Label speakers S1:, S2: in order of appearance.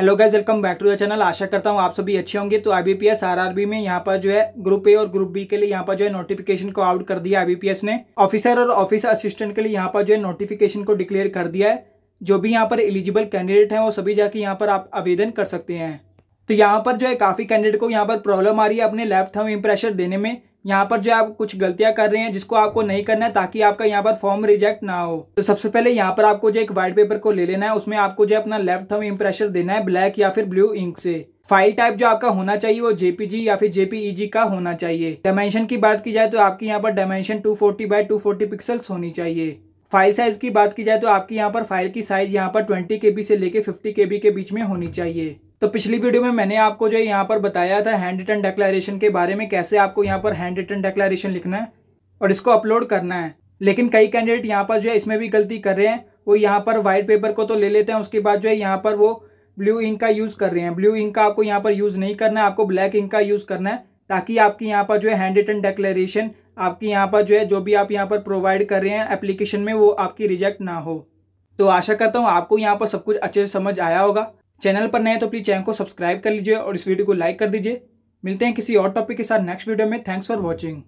S1: hello guys welcome back to the channel आशा करता हूँ आप सभी अच्छे होंगे तो आईबीपीएस आरआरबी में यहाँ पर जो है ग्रुप ए और ग्रुप बी के लिए यहाँ पर जो है नोटिफिकेशन को आउट कर दिया आईबीपीएस ने ऑफिसर और ऑफिसर असिस्टेंट के लिए यहाँ पर जो है नोटिफिकेशन को डिक्लेयर कर दिया है जो भी यहाँ पर एलिजिबल कैंडिडेट हैं वो सभी जाके यहाँ पर आप आवेदन कर सकते हैं तो यहाँ पर जो है काफ़ी कैंडिडेट को यहाँ पर प्रॉब्लम आ रही है अपने लेफ्ट हम इम्प्रेशर देने में यहाँ पर जो आप कुछ गलतियां कर रहे हैं जिसको आपको नहीं करना है ताकि आपका यहाँ पर फॉर्म रिजेक्ट ना हो तो सबसे पहले यहाँ पर आपको जो एक व्हाइट पेपर को ले लेना है उसमें आपको जो अपना लेफ्ट थम इम्प्रेशर देना है ब्लैक या फिर ब्लू इंक से फाइल टाइप जो आपका होना चाहिए वो जेपीजी या फिर जेपीईजी e का होना चाहिए डायमेंशन की बात की जाए तो आपकी यहाँ पर dimension two forty by two pixels होनी चाहिए फाइल साइज की बात की जाए तो आपकी यहाँ पर फाइल की साइज यहाँ पर ट्वेंटी के से लेके फिफ्टी के के बीच में होनी चाहिए तो पिछली वीडियो में मैंने आपको जो है यहाँ पर बताया था हैंड रिटर्न डेक्लेरेशन के बारे में कैसे आपको यहाँ पर हैंड रिटर्न डेक्लेरेशन लिखना है और इसको अपलोड करना है लेकिन कई कैंडिडेट यहाँ पर जो है इसमें भी गलती कर रहे हैं वो यहाँ पर वाइट पेपर को तो ले लेते हैं उसके बाद जो है यहाँ पर वो ब्लू इंक का यूज़ कर रहे हैं ब्लू इंक का आपको यहाँ पर यूज़ नहीं करना है आपको ब्लैक इंक का यूज़ करना है ताकि आपकी यहाँ पर जो है हैंड रिटर्न डेक्लेरेशन आपकी यहाँ पर जो है जो भी आप यहाँ पर प्रोवाइड कर रहे हैं एप्लीकेशन में वो आपकी रिजेक्ट ना हो तो आशा करता हूँ आपको यहाँ पर सब कुछ अच्छे से समझ आया होगा चैनल पर नए तो प्लीज़ चैनल को सब्सक्राइब कर लीजिए और इस वीडियो को लाइक कर दीजिए मिलते हैं किसी और टॉपिक के साथ नेक्स्ट वीडियो में थैंक्स फॉर वॉचिंग